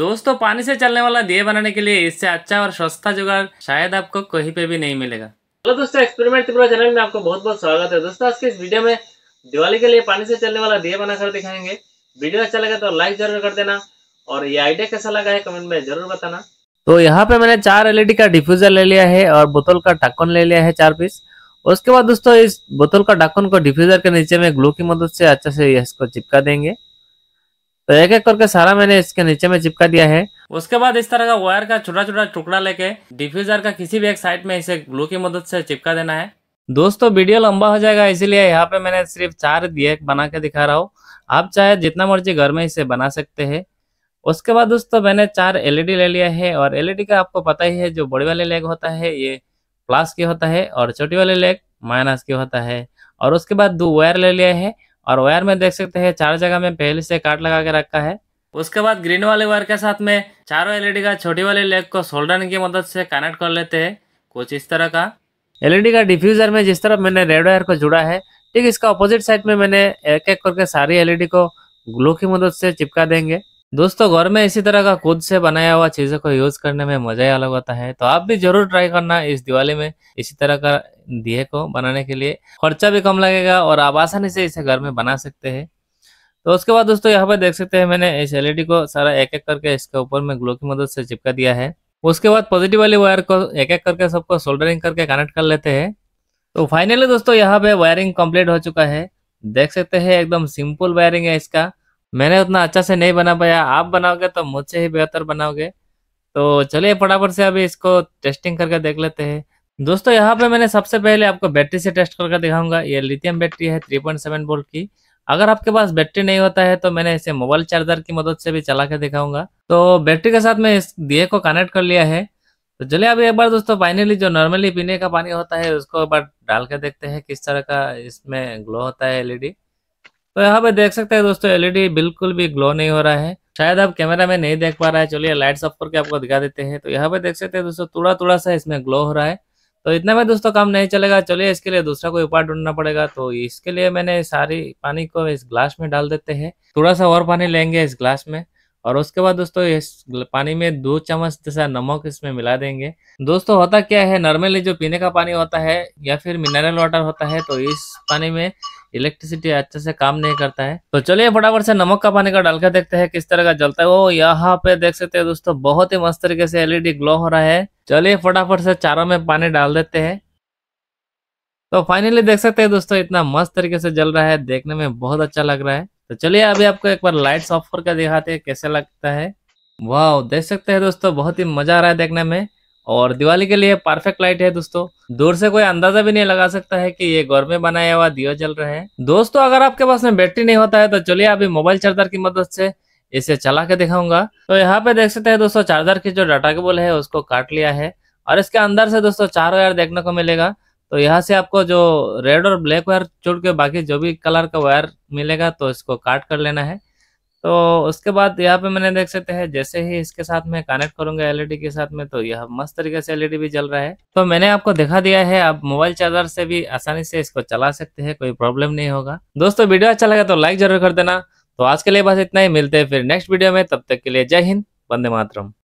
दोस्तों पानी से चलने वाला दिए बनाने के लिए इससे अच्छा और सस्ता जुगाड़ शायद आपको कहीं पे भी नहीं मिलेगा हेलो दोस्तों एक्सपेरिमेंट त्रिपुरा चैनल में आपको बहुत बहुत स्वागत है दोस्तों आज के इस वीडियो में दिवाली के लिए पानी से चलने वाला दिए बनाकर दिखाएंगे वीडियो अच्छा लगे तो लाइक जरूर कर देना और ये आइडिया कैसा लगा है कमेंट में जरूर बताना तो यहाँ पे मैंने चार एलईडी e का डिफ्यूजर ले लिया है और बोतल का ढक्कन ले लिया है चार पीस उसके बाद दोस्तों इस बोतल का ढक्कन को डिफ्यूजर के नीचे में ग्लू की मदद से अच्छा से इसको चिपका देंगे तो एक एक करके सारा मैंने इसके नीचे में चिपका दिया है उसके बाद इस तरह का वायर का छोटा छोटा टुकड़ा लेके डिफ्यूजर का किसी भी एक साइड में इसे ग्लू की मदद से चिपका देना है दोस्तों वीडियो लंबा हो जाएगा इसीलिए यहाँ पे मैंने सिर्फ चार दिए बना के दिखा रहा हूँ आप चाहे जितना मर्जी घर में इसे बना सकते है उसके बाद दोस्तों मैंने चार एलईडी ले लिया है और एलईडी का आपको पता ही है जो बड़े वाले लेग होता है ये प्लस के होता है और छोटी वाले लेग माइनस के होता है और उसके बाद दो वायर ले लिया है और वायर में देख सकते हैं चार जगह में पहले से काट लगा के रखा है उसके बाद ग्रीन वाले वायर के साथ में चारों एलईडी का छोटी वाले लेग को सोल्डर की मदद से कनेक्ट कर लेते हैं कुछ इस तरह का एलईडी का डिफ्यूजर में जिस तरफ मैंने रेड वायर को जुड़ा है ठीक इसका अपोजिट साइड में मैंने एक एक करके सारी एलईडी को ग्लो की मदद से चिपका देंगे दोस्तों घर में इसी तरह का खुद से बनाया हुआ चीज़ों को यूज़ करने में मज़ा ही अलग होता है तो आप भी ज़रूर ट्राई करना इस दिवाली में इसी तरह का दिए को बनाने के लिए खर्चा भी कम लगेगा और आप आसानी से इसे घर में बना सकते हैं तो उसके बाद दोस्तों यहाँ पर देख सकते हैं मैंने इस एलईडी e को सारा एक एक करके इसके ऊपर में ग्लो की मदद से चिपका दिया है उसके बाद पॉजिटिव वाली वायर को एक एक करके सबको सोल्डरिंग करके कनेक्ट कर लेते हैं तो फाइनली दोस्तों यहाँ पे वायरिंग कंप्लीट हो चुका है देख सकते हैं एकदम सिंपल वायरिंग है इसका मैंने उतना अच्छा से नहीं बना पाया आप बनाओगे तो मुझसे ही बेहतर बनाओगे तो चलिए फटाफट से अभी इसको टेस्टिंग करके देख लेते हैं दोस्तों यहाँ पे मैंने सबसे पहले आपको बैटरी से टेस्ट करके दिखाऊंगा ये लिथियम बैटरी है 3.7 वोल्ट की अगर आपके पास बैटरी नहीं होता है तो मैंने इसे मोबाइल चार्जर की मदद से भी चला के दिखाऊंगा तो बैटरी के साथ मैं इस दिए को कनेक्ट कर लिया है तो चलिए अभी एक बार दोस्तों फाइनली जो नॉर्मली पीने का पानी होता है उसको एक बार डाल के देखते हैं किस तरह का इसमें ग्लो होता है एलईडी तो यहाँ पर देख सकते हैं दोस्तों एलईडी e बिल्कुल भी ग्लो नहीं हो रहा है शायद आप कैमरा में नहीं देख पा रहा है चलिए लाइट्स ऑफ करके आपको दिखा देते हैं तो यहाँ पे देख सकते हैं दोस्तों थोड़ा थोड़ा सा इसमें ग्लो हो रहा है तो इतना में दोस्तों काम नहीं चलेगा चलिए इसके लिए दूसरा कोई उपाय ढूंढना पड़ेगा तो इसके लिए मैंने सारी पानी को इस ग्लास में डाल देते हैं थोड़ा सा और पानी लेंगे इस ग्लास में और उसके बाद दोस्तों इस पानी में दो चम्मच जैसा नमक इसमें मिला देंगे दोस्तों होता क्या है नॉर्मली जो पीने का पानी होता है या फिर मिनरल वाटर होता है तो इस पानी में इलेक्ट्रिसिटी अच्छे से काम नहीं करता है तो चलिए फटाफट से नमक का पानी का डाल के देखते हैं किस तरह का जलता है वो यहाँ पे देख सकते हैं दोस्तों बहुत ही मस्त तरीके से एलईडी ग्लो हो रहा है चलिए फटाफट से चारों में पानी डाल देते हैं तो फाइनली देख सकते हैं दोस्तों इतना मस्त तरीके से जल रहा है देखने में बहुत अच्छा लग रहा है तो चलिए अभी आपको एक बार लाइट्स ऑफ करके दिखाते हैं कैसे लगता है वाह देख सकते हैं दोस्तों बहुत ही मजा आ रहा है देखने में और दिवाली के लिए परफेक्ट लाइट है दोस्तों दूर से कोई अंदाजा भी नहीं लगा सकता है कि ये घर में बनाया हुआ दिया जल रहे हैं दोस्तों अगर आपके पास में बैटरी नहीं होता है तो चलिए अभी मोबाइल चार्जर की मदद से इसे चला के दिखाऊंगा तो यहाँ पे देख सकते हैं दोस्तों चार्जर की जो डाटा केबल है उसको काट लिया है और इसके अंदर से दोस्तों चार वायर देखने को मिलेगा तो यहाँ से आपको जो रेड और ब्लैक वायर छोड़ के बाकी जो भी कलर का वायर मिलेगा तो इसको काट कर लेना है तो उसके बाद यहाँ पे मैंने देख सकते हैं जैसे ही इसके साथ मैं कनेक्ट करूंगा एलईडी e के साथ में तो यह मस्त तरीके से एलईडी e भी जल रहा है तो मैंने आपको दिखा दिया है आप मोबाइल चार्जर से भी आसानी से इसको चला सकते हैं कोई प्रॉब्लम नहीं होगा दोस्तों वीडियो अच्छा लगा तो लाइक जरूर कर देना तो आज के लिए बस इतना ही मिलते हैं फिर नेक्स्ट वीडियो में तब तक के लिए जय हिंद वंदे मातरम